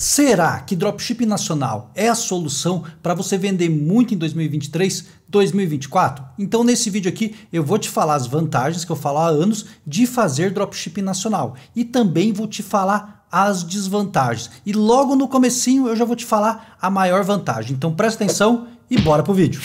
Será que dropship nacional é a solução para você vender muito em 2023, 2024? Então nesse vídeo aqui eu vou te falar as vantagens que eu falo há anos de fazer dropship nacional e também vou te falar as desvantagens. E logo no comecinho eu já vou te falar a maior vantagem. Então presta atenção e bora pro vídeo.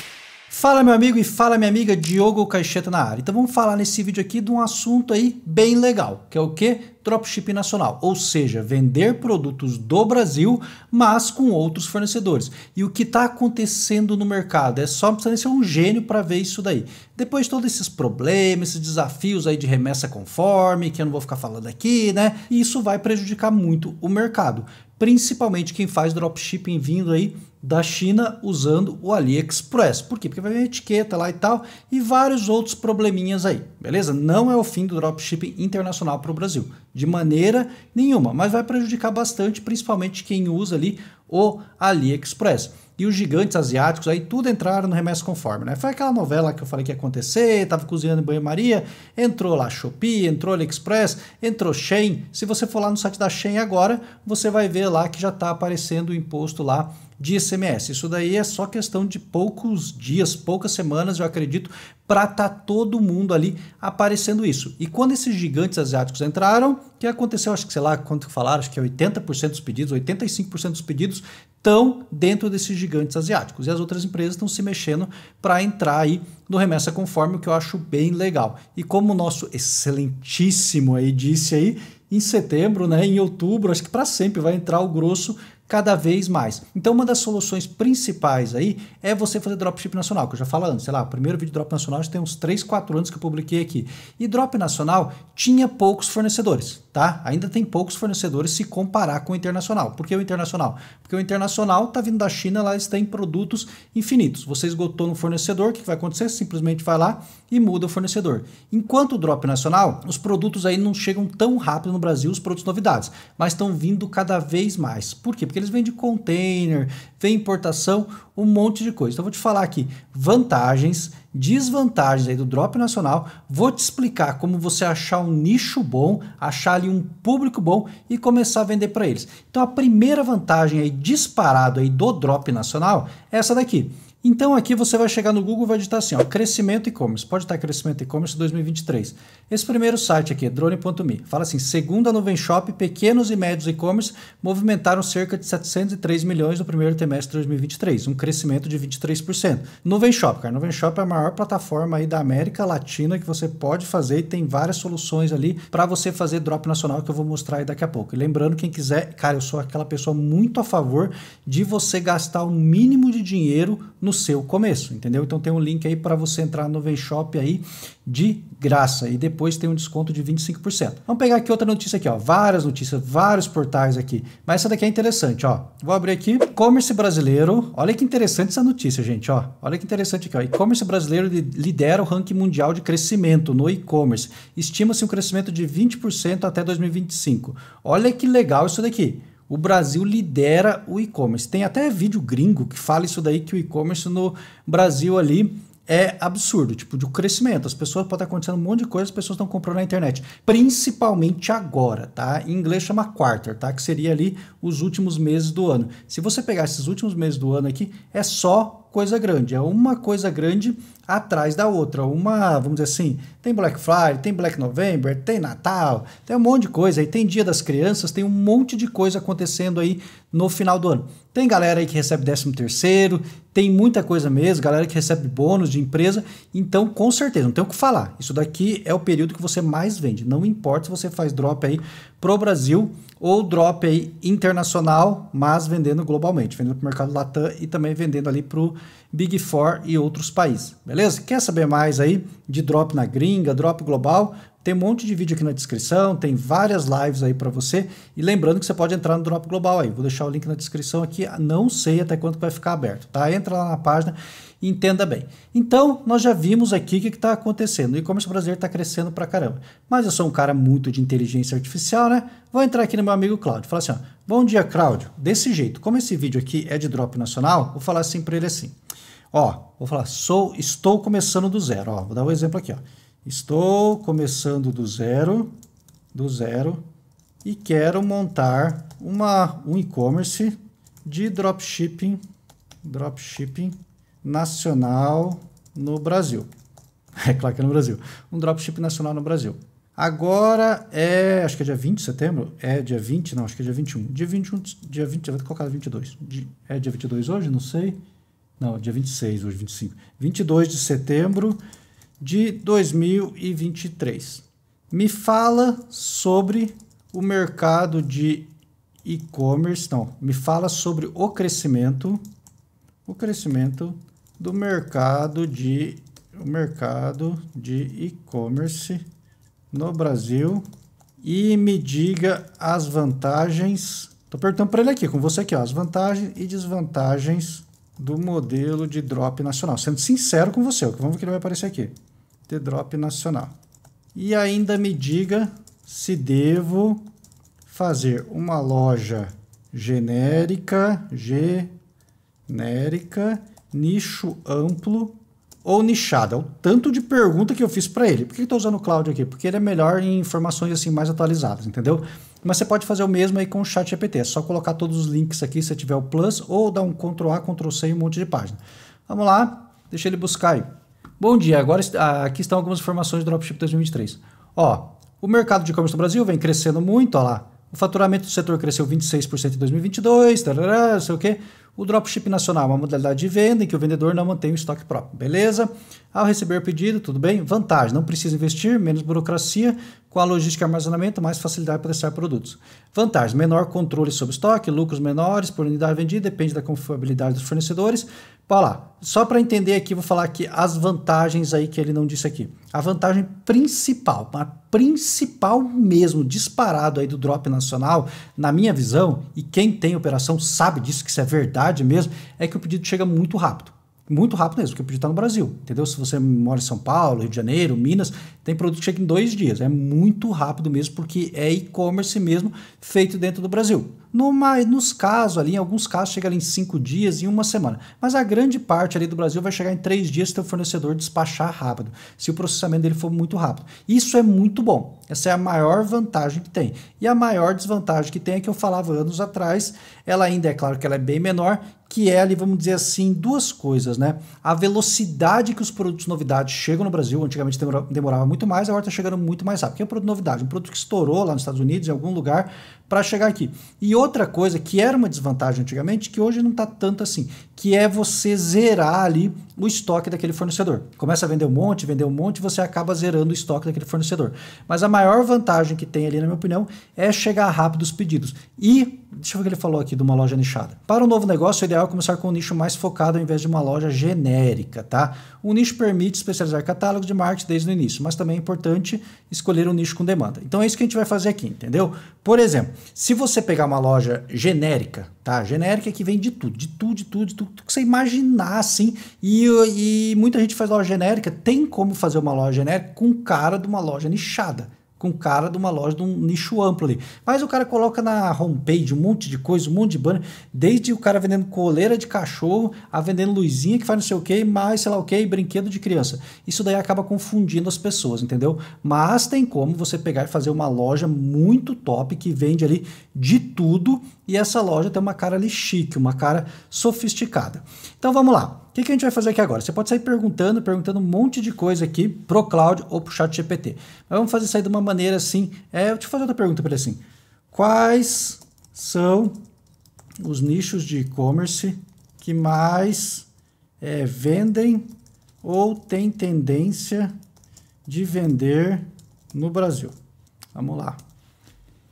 Fala meu amigo e fala minha amiga Diogo Caixeta na área. Então vamos falar nesse vídeo aqui de um assunto aí bem legal, que é o que? dropship nacional, ou seja, vender produtos do Brasil, mas com outros fornecedores. E o que está acontecendo no mercado? É só precisar ser um gênio para ver isso daí. Depois de todos esses problemas, esses desafios aí de remessa conforme, que eu não vou ficar falando aqui, né? E isso vai prejudicar muito o mercado, principalmente quem faz dropshipping vindo aí da China usando o AliExpress. Por quê? Porque vai ver etiqueta lá e tal e vários outros probleminhas aí, beleza? Não é o fim do dropshipping internacional para o Brasil, de maneira nenhuma, mas vai prejudicar bastante, principalmente quem usa ali o AliExpress. E os gigantes asiáticos aí tudo entraram no remessa conforme, né? Foi aquela novela que eu falei que ia acontecer, tava cozinhando em banho-maria, entrou lá Shopee, entrou AliExpress, entrou Shein. Se você for lá no site da Shein agora, você vai ver lá que já tá aparecendo o imposto lá de ICMS. Isso daí é só questão de poucos dias, poucas semanas, eu acredito, para tá todo mundo ali aparecendo isso. E quando esses gigantes asiáticos entraram, o que aconteceu? Acho que sei lá quanto falaram, acho que é 80% dos pedidos, 85% dos pedidos estão dentro desses gigantes asiáticos. E as outras empresas estão se mexendo para entrar aí no remessa conforme, o que eu acho bem legal. E como o nosso excelentíssimo aí disse aí, em setembro, né, em outubro, acho que para sempre vai entrar o grosso cada vez mais. Então, uma das soluções principais aí é você fazer dropship nacional, que eu já falo antes, sei lá, o primeiro vídeo de drop nacional já tem uns 3, 4 anos que eu publiquei aqui. E drop nacional tinha poucos fornecedores tá? Ainda tem poucos fornecedores se comparar com o internacional. Por que o internacional? Porque o internacional está vindo da China, lá eles têm produtos infinitos. Você esgotou no fornecedor, o que vai acontecer? Simplesmente vai lá e muda o fornecedor. Enquanto o drop nacional, os produtos aí não chegam tão rápido no Brasil, os produtos novidades, mas estão vindo cada vez mais. Por quê? Porque eles vêm de container, vem importação, um monte de coisa. Então eu vou te falar aqui vantagens desvantagens aí do drop nacional, vou te explicar como você achar um nicho bom, achar ali um público bom e começar a vender para eles. Então a primeira vantagem aí disparado aí do drop nacional é essa daqui. Então aqui você vai chegar no Google e vai digitar assim, ó, crescimento e-commerce. Pode estar crescimento e-commerce 2023. Esse primeiro site aqui, drone.me, fala assim, segundo a Nuvem Shop, pequenos e médios e-commerce movimentaram cerca de 703 milhões no primeiro trimestre de 2023, um crescimento de 23%. Nuvem Shop, cara, Nuvem Shop é a maior plataforma aí da América Latina que você pode fazer e tem várias soluções ali para você fazer drop nacional que eu vou mostrar aí daqui a pouco. E lembrando, quem quiser, cara, eu sou aquela pessoa muito a favor de você gastar o mínimo de dinheiro no seu começo, entendeu? Então tem um link aí para você entrar no V-Shop aí de graça e depois tem um desconto de 25%. Vamos pegar aqui outra notícia aqui, ó, várias notícias, vários portais aqui, mas essa daqui é interessante, ó. Vou abrir aqui, e-commerce brasileiro. Olha que interessante essa notícia, gente, ó. Olha que interessante aqui, ó. E-commerce brasileiro lidera o ranking mundial de crescimento no e-commerce. Estima-se um crescimento de 20% até 2025. Olha que legal isso daqui o Brasil lidera o e-commerce. Tem até vídeo gringo que fala isso daí, que o e-commerce no Brasil ali é absurdo, tipo, de crescimento. As pessoas podem estar acontecendo um monte de coisa, as pessoas estão comprando na internet. Principalmente agora, tá? Em inglês chama quarter, tá? Que seria ali os últimos meses do ano. Se você pegar esses últimos meses do ano aqui, é só coisa grande, é uma coisa grande atrás da outra. Uma, vamos dizer assim, tem Black Friday, tem Black November, tem Natal, tem um monte de coisa aí, tem Dia das Crianças, tem um monte de coisa acontecendo aí no final do ano. Tem galera aí que recebe 13 terceiro, tem muita coisa mesmo, galera que recebe bônus de empresa, então com certeza, não tem o que falar. Isso daqui é o período que você mais vende, não importa se você faz drop aí para o Brasil ou drop aí internacional, mas vendendo globalmente, vendendo para o mercado Latam e também vendendo ali para o Big Four e outros países, beleza? Quer saber mais aí de drop na gringa, drop global? Tem um monte de vídeo aqui na descrição, tem várias lives aí para você. E lembrando que você pode entrar no Drop Global aí. Vou deixar o link na descrição aqui. Não sei até quanto vai ficar aberto, tá? Entra lá na página e entenda bem. Então, nós já vimos aqui o que está acontecendo. O e-commerce brasileiro está crescendo para caramba. Mas eu sou um cara muito de inteligência artificial, né? Vou entrar aqui no meu amigo Cláudio. Falar assim, ó, bom dia, Cláudio. Desse jeito, como esse vídeo aqui é de Drop Nacional, vou falar assim para ele assim. Ó, vou falar, sou, estou começando do zero. Ó, vou dar um exemplo aqui, ó. Estou começando do zero, do zero, e quero montar uma, um e-commerce de dropshipping, dropshipping nacional no Brasil. É claro que é no Brasil. Um dropshipping nacional no Brasil. Agora é, acho que é dia 20 de setembro, é dia 20, não, acho que é dia 21. Dia 21, dia 20, vai colocar 22. é dia 22 hoje, não sei. Não, dia 26, hoje 25. 22 de setembro de 2023. Me fala sobre o mercado de e-commerce, não, me fala sobre o crescimento, o crescimento do mercado de o mercado de e-commerce no Brasil e me diga as vantagens. Estou perguntando para ele aqui, com você aqui, ó, as vantagens e desvantagens do modelo de drop nacional. Sendo sincero com você, vamos ver que ele vai aparecer aqui. De drop nacional. E ainda me diga se devo fazer uma loja genérica, genérica, nicho amplo ou nichada. O tanto de pergunta que eu fiz para ele. Por que estou usando o cloud aqui? Porque ele é melhor em informações assim mais atualizadas, entendeu? Mas você pode fazer o mesmo aí com o chat GPT. É só colocar todos os links aqui se tiver o plus ou dar um Ctrl A, Ctrl C e um monte de página. Vamos lá, deixa ele buscar aí. Bom dia, agora ah, aqui estão algumas informações do Dropship 2023. Ó, o mercado de e-commerce no Brasil vem crescendo muito, ó lá. O faturamento do setor cresceu 26% em 2022, tarará, não sei o quê. O dropship nacional é uma modalidade de venda em que o vendedor não mantém o estoque próprio. Beleza? Ao receber o pedido, tudo bem? Vantagem: não precisa investir, menos burocracia, com a logística e armazenamento, mais facilidade para testar produtos. Vantagem: menor controle sobre estoque, lucros menores por unidade vendida, depende da confiabilidade dos fornecedores. Vai lá. Só para entender aqui, vou falar aqui as vantagens aí que ele não disse aqui. A vantagem principal, a principal mesmo, disparado aí do drop nacional, na minha visão, e quem tem operação sabe disso, que isso é verdade mesmo, é que o pedido chega muito rápido. Muito rápido mesmo, porque o pedido está no Brasil, entendeu? Se você mora em São Paulo, Rio de Janeiro, Minas, tem produto que chega em dois dias. É muito rápido mesmo, porque é e-commerce mesmo feito dentro do Brasil. Numa, nos casos ali, em alguns casos chega ali em cinco dias, em uma semana. Mas a grande parte ali do Brasil vai chegar em três dias se o fornecedor despachar rápido, se o processamento dele for muito rápido. Isso é muito bom. Essa é a maior vantagem que tem. E a maior desvantagem que tem é que eu falava anos atrás, ela ainda é claro que ela é bem menor, que é ali, vamos dizer assim, duas coisas, né? A velocidade que os produtos novidades chegam no Brasil, antigamente demorava muito mais, agora está chegando muito mais rápido, que é um produto novidade, um produto que estourou lá nos Estados Unidos, em algum lugar, para chegar aqui. E outra coisa que era uma desvantagem antigamente, que hoje não está tanto assim, que é você zerar ali o estoque daquele fornecedor. Começa a vender um monte, vender um monte, você acaba zerando o estoque daquele fornecedor. Mas a maior vantagem que tem ali, na minha opinião, é chegar rápido os pedidos. E Deixa eu ver o que ele falou aqui de uma loja nichada. Para um novo negócio, o ideal é começar com um nicho mais focado ao invés de uma loja genérica, tá? O nicho permite especializar catálogos de marketing desde o início, mas também é importante escolher um nicho com demanda. Então é isso que a gente vai fazer aqui, entendeu? Por exemplo, se você pegar uma loja genérica, tá? Genérica é que de tudo, de tudo, de tudo, de tudo, que você imaginar, assim. E, e muita gente faz loja genérica, tem como fazer uma loja genérica com cara de uma loja nichada com cara de uma loja de um nicho amplo ali. Mas o cara coloca na homepage um monte de coisa, um monte de banner, desde o cara vendendo coleira de cachorro, a vendendo luzinha que faz não sei o que, mais sei lá o que, brinquedo de criança. Isso daí acaba confundindo as pessoas, entendeu? Mas tem como você pegar e fazer uma loja muito top que vende ali de tudo e essa loja tem uma cara ali chique, uma cara sofisticada. Então vamos lá que, que a gente vai fazer aqui agora? Você pode sair perguntando, perguntando um monte de coisa aqui pro cloud ou pro chat GPT. Mas vamos fazer isso aí de uma maneira assim. É, deixa te fazer outra pergunta para ele assim. Quais são os nichos de e-commerce que mais é, vendem ou têm tendência de vender no Brasil? Vamos lá.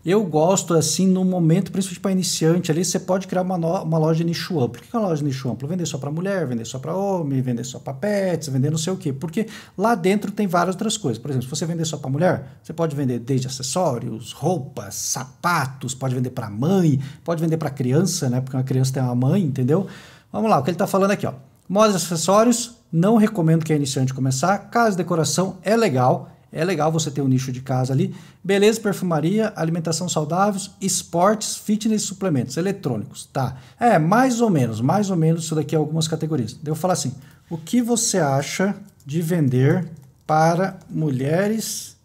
Eu gosto, assim, no momento, principalmente para iniciante ali, você pode criar uma, uma loja nicho amplo. Por que é uma loja nicho amplo? Vender só para mulher, vender só para homem, vender só para pets, vender não sei o quê. Porque lá dentro tem várias outras coisas. Por exemplo, se você vender só para mulher, você pode vender desde acessórios, roupas, sapatos, pode vender para mãe, pode vender para criança, né? Porque uma criança tem uma mãe, entendeu? Vamos lá, o que ele está falando aqui, ó. Modas e acessórios, não recomendo que a iniciante começar. Casa de decoração é legal, é legal você ter um nicho de casa ali. Beleza, perfumaria, alimentação saudável, esportes, fitness, suplementos, eletrônicos. Tá. É, mais ou menos, mais ou menos isso daqui é algumas categorias. Eu falar assim: o que você acha de vender para mulheres,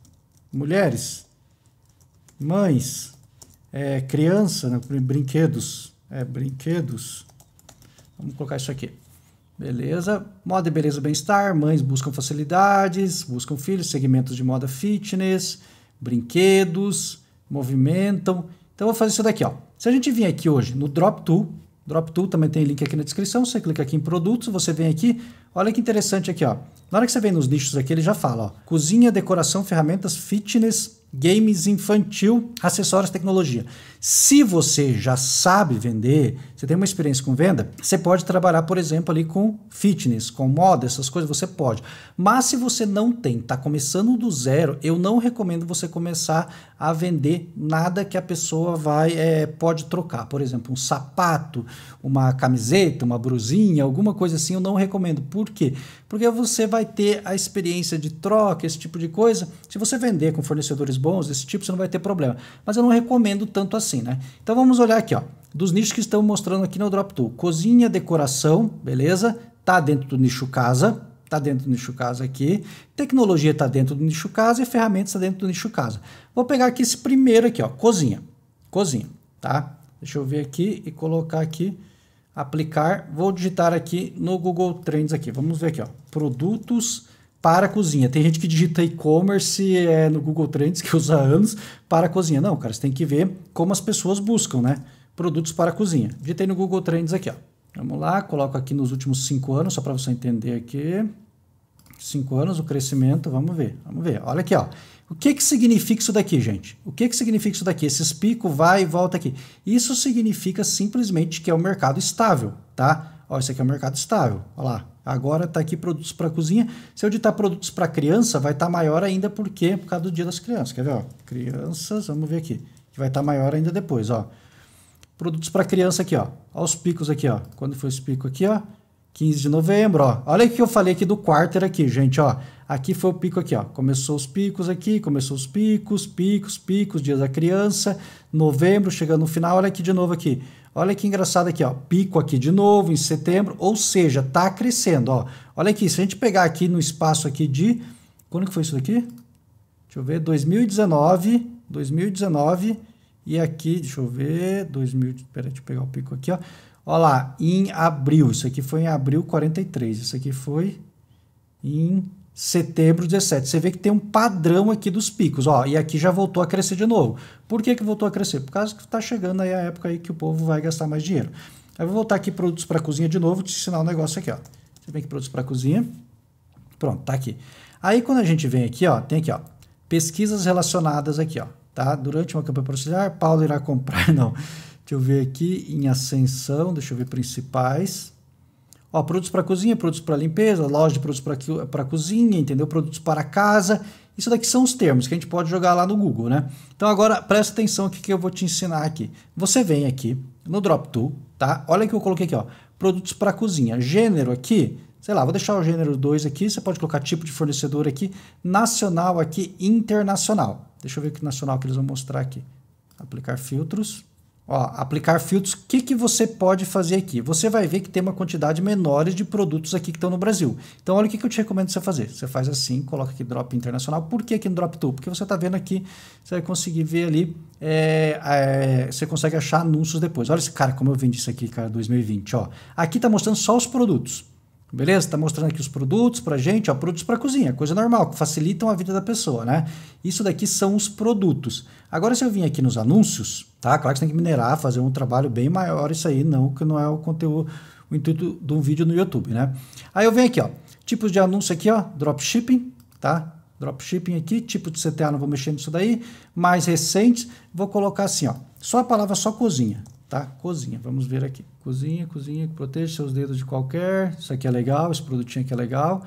mulheres, mães, é, criança, né, brinquedos, é, brinquedos. Vamos colocar isso aqui. Beleza. Moda e beleza bem-estar. Mães buscam facilidades, buscam filhos, segmentos de moda fitness, brinquedos, movimentam. Então, eu vou fazer isso daqui. Ó. Se a gente vir aqui hoje no Drop Tool, Drop Tool também tem link aqui na descrição. Você clica aqui em produtos, você vem aqui. Olha que interessante aqui. ó. Na hora que você vem nos nichos aqui, ele já fala. Ó, Cozinha, decoração, ferramentas, fitness, games infantil, acessórios, tecnologia. Se você já sabe vender, você tem uma experiência com venda, você pode trabalhar, por exemplo, ali com fitness, com moda, essas coisas, você pode. Mas se você não tem, está começando do zero, eu não recomendo você começar a vender nada que a pessoa vai é, pode trocar. Por exemplo, um sapato, uma camiseta, uma brusinha, alguma coisa assim, eu não recomendo. Por quê? porque você vai ter a experiência de troca, esse tipo de coisa. Se você vender com fornecedores bons, esse tipo você não vai ter problema. Mas eu não recomendo tanto assim, né? Então vamos olhar aqui, ó, dos nichos que estão mostrando aqui no Drop Tool. Cozinha, decoração, beleza? Tá dentro do nicho casa, tá dentro do nicho casa aqui, tecnologia tá dentro do nicho casa e ferramentas tá dentro do nicho casa. Vou pegar aqui esse primeiro aqui, ó, cozinha, cozinha, tá? Deixa eu ver aqui e colocar aqui aplicar, vou digitar aqui no Google Trends aqui, vamos ver aqui, ó, produtos para cozinha. Tem gente que digita e-commerce é, no Google Trends, que usa anos, para cozinha. Não, cara, você tem que ver como as pessoas buscam, né? Produtos para cozinha. Digitei no Google Trends aqui, ó. Vamos lá, coloco aqui nos últimos cinco anos, só para você entender aqui. Cinco anos, o crescimento, vamos ver, vamos ver. Olha aqui, ó. O que, que significa isso daqui, gente? O que, que significa isso daqui? Esses picos vai e volta aqui. Isso significa simplesmente que é o um mercado estável, tá? Ó, isso aqui é o um mercado estável, Olha lá. Agora está aqui produtos para cozinha. Se eu digitar produtos para criança, vai estar tá maior ainda porque por causa do dia das crianças. Quer ver? Ó? Crianças, vamos ver aqui. Que vai estar tá maior ainda depois, ó. Produtos para criança aqui, ó. Olha os picos aqui, ó. Quando foi esse pico aqui, ó. 15 de novembro, ó. Olha o que eu falei aqui do quarter aqui, gente, ó. Aqui foi o pico aqui, ó. Começou os picos aqui, começou os picos, picos, picos, dias da criança, novembro, chegando no final, olha aqui de novo aqui. Olha que engraçado aqui, ó. Pico aqui de novo em setembro, ou seja, tá crescendo, ó. Olha aqui, se a gente pegar aqui no espaço aqui de quando que foi isso daqui? Deixa eu ver, 2019, 2019 e aqui, deixa eu ver, 2000, peraí, deixa eu pegar o pico aqui, ó. Olha lá, em abril. Isso aqui foi em abril 43. Isso aqui foi em setembro 17. Você vê que tem um padrão aqui dos picos. Ó, e aqui já voltou a crescer de novo. Por que, que voltou a crescer? Por causa que está chegando aí a época aí que o povo vai gastar mais dinheiro. Eu vou voltar aqui produtos para cozinha de novo, te ensinar um negócio aqui, ó. Você vem aqui produtos para cozinha. Pronto, tá aqui. Aí quando a gente vem aqui, ó, tem aqui, ó, pesquisas relacionadas aqui, ó, tá? Durante uma campanha para ah, Paulo irá comprar, não. Deixa eu ver aqui em ascensão, deixa eu ver principais. Ó, produtos para cozinha, produtos para limpeza, loja de produtos para cozinha, entendeu? Produtos para casa. Isso daqui são os termos que a gente pode jogar lá no Google, né? Então agora presta atenção aqui que eu vou te ensinar aqui. Você vem aqui no Drop Tool, tá? Olha que eu coloquei aqui, ó, produtos para cozinha. Gênero aqui, sei lá, vou deixar o gênero 2 aqui, você pode colocar tipo de fornecedor aqui, nacional aqui, internacional. Deixa eu ver que nacional que eles vão mostrar aqui. Aplicar filtros. Ó, aplicar filtros, o que, que você pode fazer aqui? Você vai ver que tem uma quantidade menor de produtos aqui que estão no Brasil. Então, olha o que, que eu te recomendo você fazer. Você faz assim, coloca aqui Drop Internacional. Por que aqui no Drop Tool? Porque você está vendo aqui, você vai conseguir ver ali, é, é, você consegue achar anúncios depois. Olha esse cara, como eu vendi isso aqui, cara, 2020. Ó. Aqui está mostrando só os produtos. Beleza? Está mostrando aqui os produtos para gente, ó, produtos para cozinha, coisa normal, que facilitam a vida da pessoa, né? Isso daqui são os produtos. Agora, se eu vim aqui nos anúncios, tá? Claro que você tem que minerar, fazer um trabalho bem maior, isso aí não, que não é o conteúdo, o intuito de um vídeo no YouTube, né? Aí eu venho aqui, ó, tipos de anúncio aqui, ó, dropshipping, tá? Dropshipping aqui, tipo de CTA, não vou mexer nisso daí, mais recentes, vou colocar assim, ó, só a palavra só cozinha, tá? Cozinha, vamos ver aqui. Cozinha, cozinha, proteja seus dedos de qualquer. Isso aqui é legal, esse produtinho aqui é legal.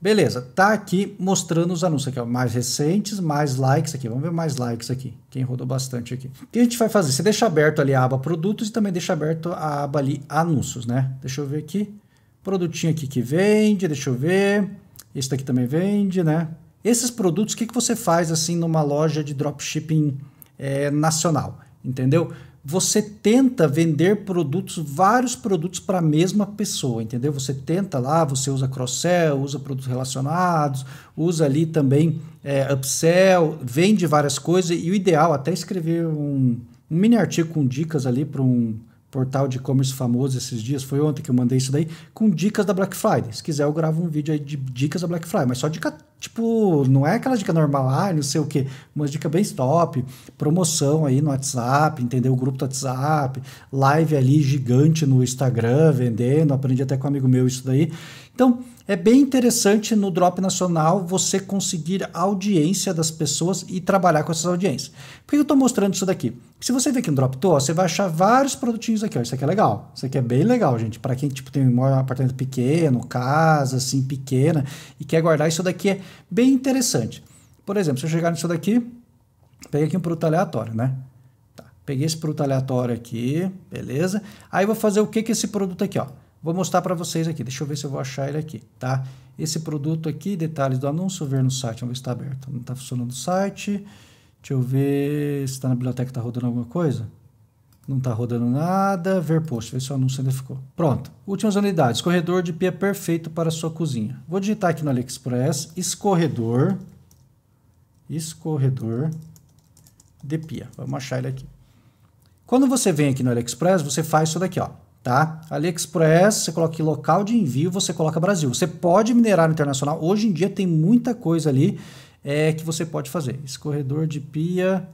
Beleza, tá aqui mostrando os anúncios aqui, ó, mais recentes, mais likes aqui. Vamos ver mais likes aqui, quem rodou bastante aqui. O que a gente vai fazer? Você deixa aberto ali a aba produtos e também deixa aberto a aba ali anúncios, né? Deixa eu ver aqui. Produtinho aqui que vende, deixa eu ver. Esse daqui também vende, né? Esses produtos, o que, que você faz assim numa loja de dropshipping é, nacional, entendeu? Entendeu? você tenta vender produtos, vários produtos para a mesma pessoa, entendeu? Você tenta lá, você usa cross-sell, usa produtos relacionados, usa ali também é, upsell, vende várias coisas e o ideal até escrever um, um mini artigo com dicas ali para um portal de e-commerce famoso esses dias, foi ontem que eu mandei isso daí, com dicas da Black Friday. Se quiser, eu gravo um vídeo aí de dicas da Black Friday, mas só dica, tipo, não é aquela dica normal, ah, não sei o quê, umas dicas bem top, promoção aí no WhatsApp, entendeu? O grupo do WhatsApp, live ali gigante no Instagram, vendendo, aprendi até com um amigo meu isso daí. Então, é bem interessante no Drop Nacional você conseguir audiência das pessoas e trabalhar com essas audiências. Por que eu estou mostrando isso daqui? se você vê aqui no Drop Tour, você vai achar vários produtinhos aqui. Ó. Isso aqui é legal. Isso aqui é bem legal, gente. Para quem tipo, tem um apartamento pequeno, casa assim pequena e quer guardar, isso daqui é bem interessante. Por exemplo, se eu chegar nisso daqui, peguei aqui um produto aleatório, né? Tá. Peguei esse produto aleatório aqui, beleza? Aí eu vou fazer o que com esse produto aqui, ó? Vou mostrar para vocês aqui, deixa eu ver se eu vou achar ele aqui, tá? Esse produto aqui, detalhes do anúncio, ver no site, vamos ver se está aberto. Não está funcionando o site, deixa eu ver se está na biblioteca, está rodando alguma coisa. Não está rodando nada, ver post, ver se o anúncio ainda ficou. Pronto, últimas unidades, escorredor de pia perfeito para sua cozinha. Vou digitar aqui no AliExpress, escorredor, escorredor de pia. Vamos achar ele aqui. Quando você vem aqui no AliExpress, você faz isso daqui, ó tá? AliExpress, você coloca aqui local de envio, você coloca Brasil. Você pode minerar no internacional. Hoje em dia tem muita coisa ali é, que você pode fazer. Esse corredor de pia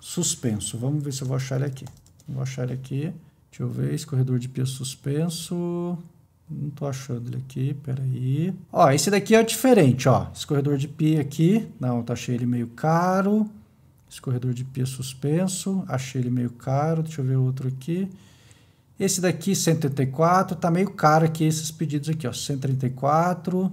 suspenso. Vamos ver se eu vou achar ele aqui. Vou achar ele aqui. Deixa eu ver. Esse corredor de pia suspenso. Não tô achando ele aqui, peraí. Ó, esse daqui é diferente, ó. Esse corredor de pia aqui. Não, tá achei ele meio caro. Esse corredor de pia suspenso. Achei ele meio caro. Deixa eu ver outro aqui. Esse daqui, 134, tá meio caro aqui esses pedidos aqui, ó, 134.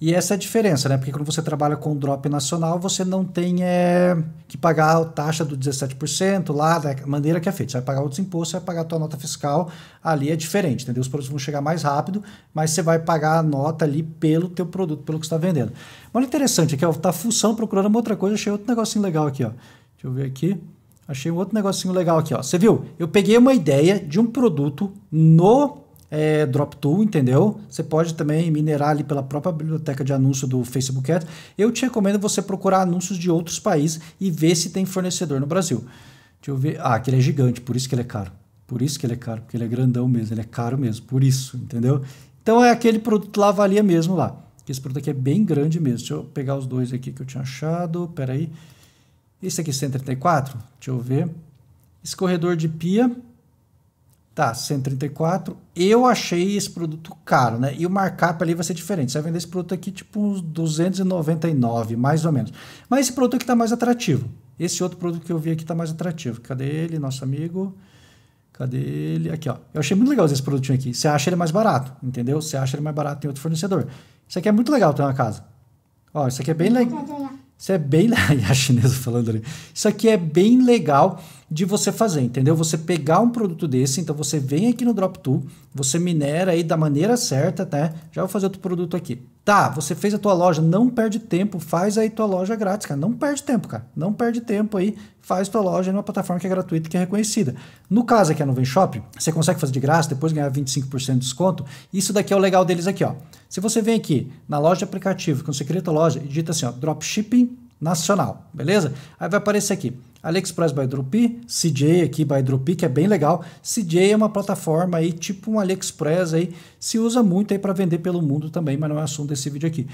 E essa é a diferença, né? Porque quando você trabalha com drop nacional, você não tem é, que pagar a taxa do 17% lá, da maneira que é feito. Você vai pagar outros impostos, você vai pagar a tua nota fiscal, ali é diferente, entendeu? Os produtos vão chegar mais rápido, mas você vai pagar a nota ali pelo teu produto, pelo que está vendendo. Mas interessante aqui, ó, tá função procurando uma outra coisa, achei outro negocinho legal aqui, ó. Deixa eu ver aqui. Achei um outro negocinho legal aqui, ó. Você viu? Eu peguei uma ideia de um produto no é, Drop Tool, entendeu? Você pode também minerar ali pela própria biblioteca de anúncio do Facebook Ads. Eu te recomendo você procurar anúncios de outros países e ver se tem fornecedor no Brasil. Deixa eu ver. Ah, aquele é gigante, por isso que ele é caro. Por isso que ele é caro, porque ele é grandão mesmo, ele é caro mesmo, por isso, entendeu? Então é aquele produto lá valia mesmo lá. Esse produto aqui é bem grande mesmo. Deixa eu pegar os dois aqui que eu tinha achado. Peraí. aí. Esse aqui, 134, deixa eu ver. Esse corredor de pia, tá, 134. Eu achei esse produto caro, né? E o markup ali vai ser diferente. Você vai vender esse produto aqui tipo uns 299, mais ou menos. Mas esse produto aqui tá mais atrativo. Esse outro produto que eu vi aqui tá mais atrativo. Cadê ele, nosso amigo? Cadê ele? Aqui, ó. Eu achei muito legal esse produtinho aqui. Você acha ele mais barato, entendeu? Você acha ele mais barato em outro fornecedor. Isso aqui é muito legal ter uma casa. Ó, isso aqui é bem legal. Isso é bem. e a chinesa falando ali. Isso aqui é bem legal de você fazer, entendeu? Você pegar um produto desse, então você vem aqui no Drop Tool, você minera aí da maneira certa, né? Já vou fazer outro produto aqui. Tá, você fez a tua loja, não perde tempo, faz aí tua loja grátis, cara. Não perde tempo, cara. Não perde tempo aí, faz tua loja numa plataforma que é gratuita, que é reconhecida. No caso aqui a Nuvem Shop, você consegue fazer de graça, depois ganhar 25% de desconto. Isso daqui é o legal deles aqui, ó. Se você vem aqui na loja de aplicativo, quando você cria a tua loja, digita assim, ó, dropshipping nacional, beleza? Aí vai aparecer aqui, AliExpress by Drupi, CJ aqui by Drupi, que é bem legal. CJ é uma plataforma aí, tipo um AliExpress aí, se usa muito aí para vender pelo mundo também, mas não é assunto desse vídeo aqui.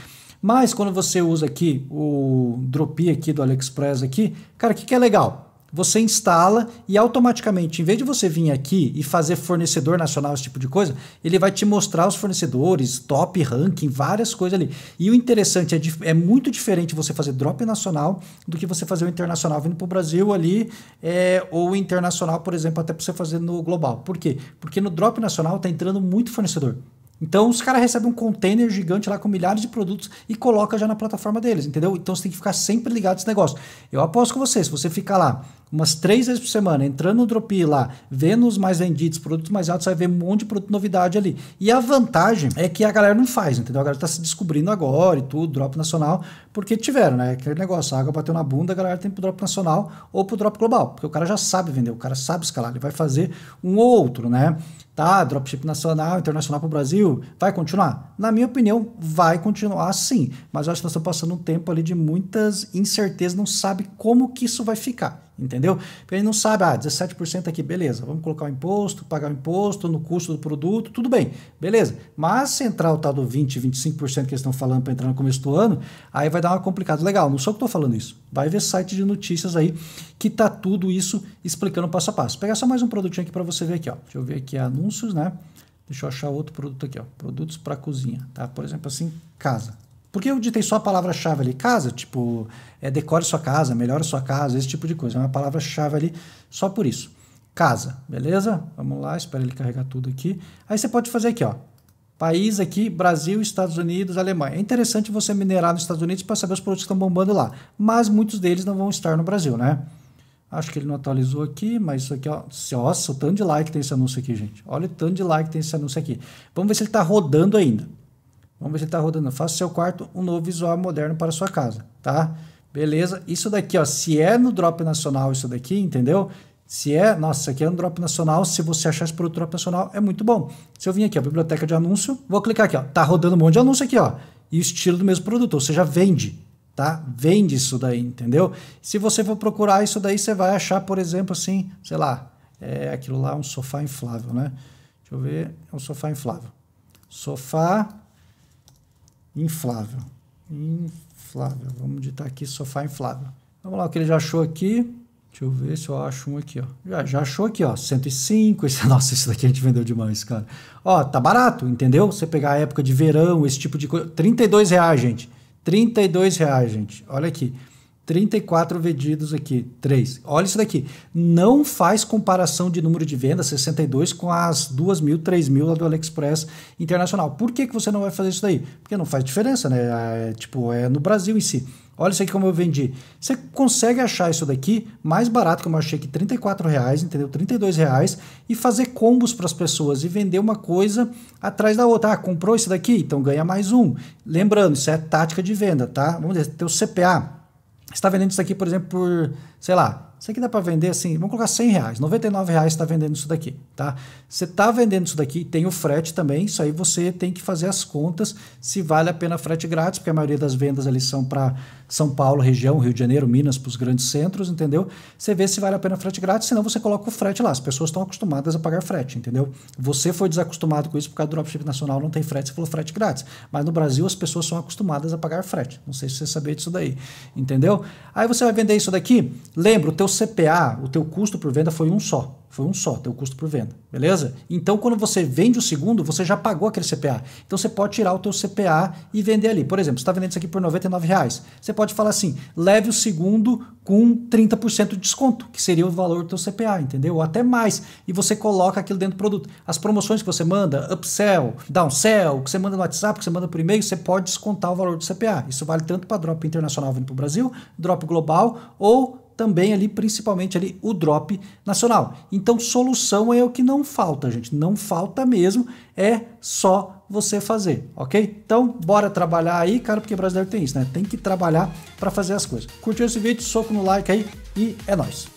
Mas quando você usa aqui o Dropi aqui do AliExpress aqui, cara, o que, que é legal? você instala e automaticamente, em vez de você vir aqui e fazer fornecedor nacional, esse tipo de coisa, ele vai te mostrar os fornecedores, top, ranking, várias coisas ali. E o interessante é, é muito diferente você fazer drop nacional do que você fazer o internacional vindo para o Brasil ali, é, ou internacional, por exemplo, até para você fazer no global. Por quê? Porque no drop nacional está entrando muito fornecedor. Então os caras recebem um container gigante lá com milhares de produtos e coloca já na plataforma deles, entendeu? Então você tem que ficar sempre ligado nesse negócio. Eu aposto com você, se você ficar lá umas três vezes por semana, entrando no Dropi lá, vendo os mais vendidos, produtos mais altos, você vai ver um monte de produto novidade ali. E a vantagem é que a galera não faz, entendeu? A galera está se descobrindo agora e tudo, drop nacional, porque tiveram, né? Aquele negócio, a água bateu na bunda, a galera tem pro drop nacional ou pro drop global, porque o cara já sabe vender, o cara sabe escalar, ele vai fazer um ou outro, né? Tá, dropship nacional, internacional para o Brasil, vai continuar? Na minha opinião, vai continuar sim, mas eu acho que nós estamos passando um tempo ali de muitas incertezas, não sabe como que isso vai ficar entendeu? Porque ele não sabe, ah, 17% aqui, beleza, vamos colocar o imposto, pagar o imposto no custo do produto, tudo bem, beleza. Mas se entrar o tal do 20%, 25% que eles estão falando para entrar no começo do ano, aí vai dar uma complicada. Legal, não sou eu que estou falando isso. Vai ver site de notícias aí que tá tudo isso explicando passo a passo. Vou pegar só mais um produtinho aqui para você ver aqui, ó. Deixa eu ver aqui anúncios, né? Deixa eu achar outro produto aqui, ó. Produtos para cozinha, tá? Por exemplo, assim, casa. Porque eu ditei só a palavra-chave ali, casa, tipo, é, decore sua casa, melhore sua casa, esse tipo de coisa. É uma palavra-chave ali só por isso. Casa, beleza? Vamos lá, espera ele carregar tudo aqui. Aí você pode fazer aqui, ó. País aqui, Brasil, Estados Unidos, Alemanha. É interessante você minerar nos Estados Unidos para saber os produtos que estão bombando lá. Mas muitos deles não vão estar no Brasil, né? Acho que ele não atualizou aqui, mas isso aqui, ó. Nossa, o tanto de like tem esse anúncio aqui, gente. Olha o tanto de like tem esse anúncio aqui. Vamos ver se ele está rodando ainda. Vamos ver se está rodando. Faça seu quarto um novo visual moderno para sua casa, tá? Beleza? Isso daqui, ó, se é no drop nacional isso daqui, entendeu? Se é, nossa, isso aqui é no drop nacional, se você achar esse produto drop nacional, é muito bom. Se eu vim aqui, ó, biblioteca de anúncio, vou clicar aqui, ó, tá rodando um monte de anúncio aqui, ó, e o estilo do mesmo produto, ou seja, vende, tá? Vende isso daí, entendeu? Se você for procurar isso daí, você vai achar, por exemplo, assim, sei lá, é aquilo lá, um sofá inflável, né? Deixa eu ver, é um sofá inflável. Sofá inflável. Inflável. Vamos digitar aqui sofá inflável. Vamos lá, o que ele já achou aqui. Deixa eu ver se eu acho um aqui, ó. Já, já achou aqui, ó. 105. Esse, nossa, esse daqui a gente vendeu demais, cara. Ó, tá barato, entendeu? Você pegar a época de verão, esse tipo de coisa. 32 reais, gente. 32 reais, gente. Olha aqui. 34 vendidos aqui, 3. Olha isso daqui. Não faz comparação de número de vendas, 62, com as 2 mil, 3 mil lá do AliExpress Internacional. Por que, que você não vai fazer isso daí? Porque não faz diferença, né? É, tipo, é no Brasil em si. Olha isso aqui como eu vendi. Você consegue achar isso daqui mais barato, como eu achei aqui, 34 reais, entendeu? 32 reais e fazer combos para as pessoas e vender uma coisa atrás da outra. Ah, comprou isso daqui? Então ganha mais um. Lembrando, isso é tática de venda, tá? Vamos dizer, teu CPA está vendendo isso aqui, por exemplo, por sei lá, isso aqui dá para vender assim, vamos colocar 100 reais, 99 reais está vendendo isso daqui, tá? Você está vendendo isso daqui, tem o frete também, isso aí você tem que fazer as contas se vale a pena frete grátis, porque a maioria das vendas ali são para São Paulo, região, Rio de Janeiro, Minas, para os grandes centros, entendeu? Você vê se vale a pena frete grátis, senão você coloca o frete lá, as pessoas estão acostumadas a pagar frete, entendeu? Você foi desacostumado com isso por causa do dropship nacional, não tem frete, você falou frete grátis, mas no Brasil as pessoas são acostumadas a pagar frete, não sei se você sabia disso daí, entendeu? Aí você vai vender isso daqui, Lembra, o teu CPA, o teu custo por venda foi um só. Foi um só, teu custo por venda, beleza? Então, quando você vende o segundo, você já pagou aquele CPA. Então, você pode tirar o teu CPA e vender ali. Por exemplo, você está vendendo isso aqui por R$99. Você pode falar assim, leve o segundo com 30% de desconto, que seria o valor do teu CPA, entendeu? Ou até mais. E você coloca aquilo dentro do produto. As promoções que você manda, upsell, downsell, que você manda no WhatsApp, que você manda por e-mail, você pode descontar o valor do CPA. Isso vale tanto para drop internacional vindo para o Brasil, drop global ou também ali, principalmente ali, o drop nacional. Então, solução é o que não falta, gente. Não falta mesmo, é só você fazer, ok? Então, bora trabalhar aí, cara, porque brasileiro tem isso, né? Tem que trabalhar para fazer as coisas. Curtiu esse vídeo? Soco no like aí e é nóis.